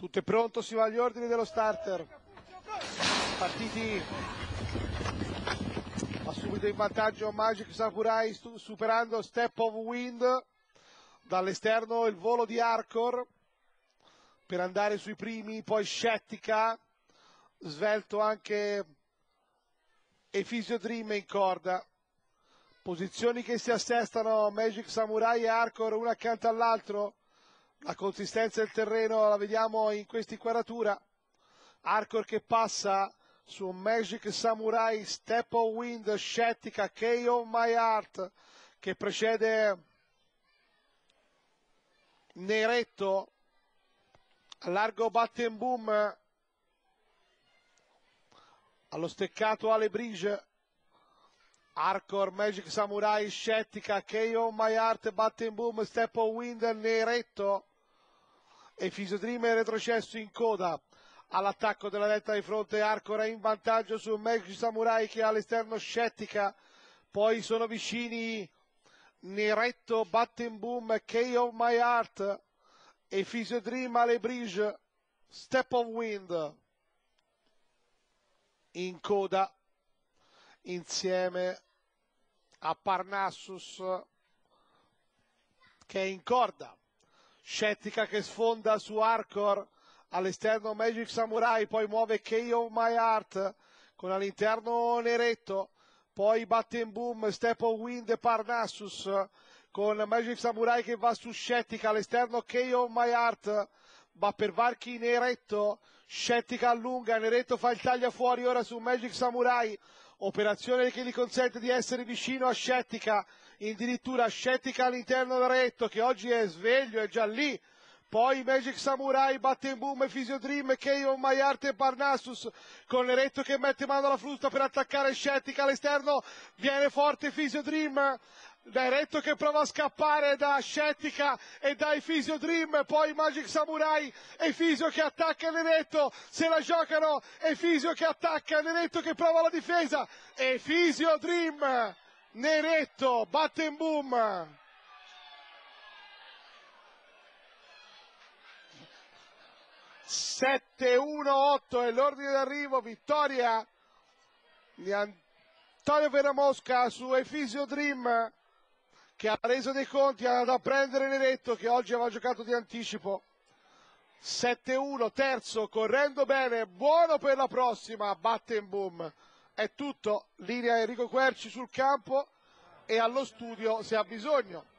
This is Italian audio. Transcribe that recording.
Tutto è pronto, si va agli ordini dello starter. Partiti ha subito in vantaggio Magic Sakurai superando Step of Wind. Dall'esterno il volo di Arcor per andare sui primi, poi Scettica, svelto anche Efisio Dream in corda. Posizioni che si assestano Magic Samurai e Arcor una accanto all'altro la consistenza del terreno la vediamo in questa inquadratura. Arcor che passa su Magic Samurai, Step of Wind, Scettica, KO My Heart che precede Neretto, largo Batten Boom, allo steccato Ale Bridge. Arcor, Magic Samurai, Scettica, KO My Heart, Batten Boom, Step of Wind, Neretto, e Fisodrim è retrocesso in coda all'attacco della retta di fronte Arcora in vantaggio su Magic Samurai che all'esterno scettica poi sono vicini Neretto, Batten Boom Battenboom, of My Heart e Physiodream alle Bridge, Step of Wind in coda insieme a Parnassus che è in corda scettica che sfonda su Arcor, all'esterno Magic Samurai, poi muove KO My Heart, con all'interno Neretto, poi Batten Boom, Step of Wind, Parnassus, con Magic Samurai che va su Scettica, all'esterno KO My Heart, va per varchi Neretto, Scettica allunga, Neretto fa il taglia fuori ora su Magic Samurai, operazione che gli consente di essere vicino a Scettica, addirittura Scettica all'interno di Neretto che oggi è sveglio, è già lì, poi Magic Samurai, batte in boom, Fisio Dream, Keion, Maiarte e Parnassus con Neretto che mette mano alla frusta per attaccare Scettica all'esterno, viene forte Fisio Dream, Dairetto che prova a scappare da Scettica e dai Fisio Dream, poi Magic Samurai e Fisio che attacca Neretto, se la giocano e Fisio che attacca, Neretto che prova la difesa e Fisio Dream, Neretto, batte in boom. Sette, uno, otto è l'ordine d'arrivo, vittoria di Antonio Veramosca su Efisio Dream che ha reso dei conti, è andato a prendere Neretto che oggi aveva giocato di anticipo. 7-1, terzo, correndo bene, buono per la prossima, Battenboom. È tutto, linea Enrico Querci sul campo e allo studio se ha bisogno.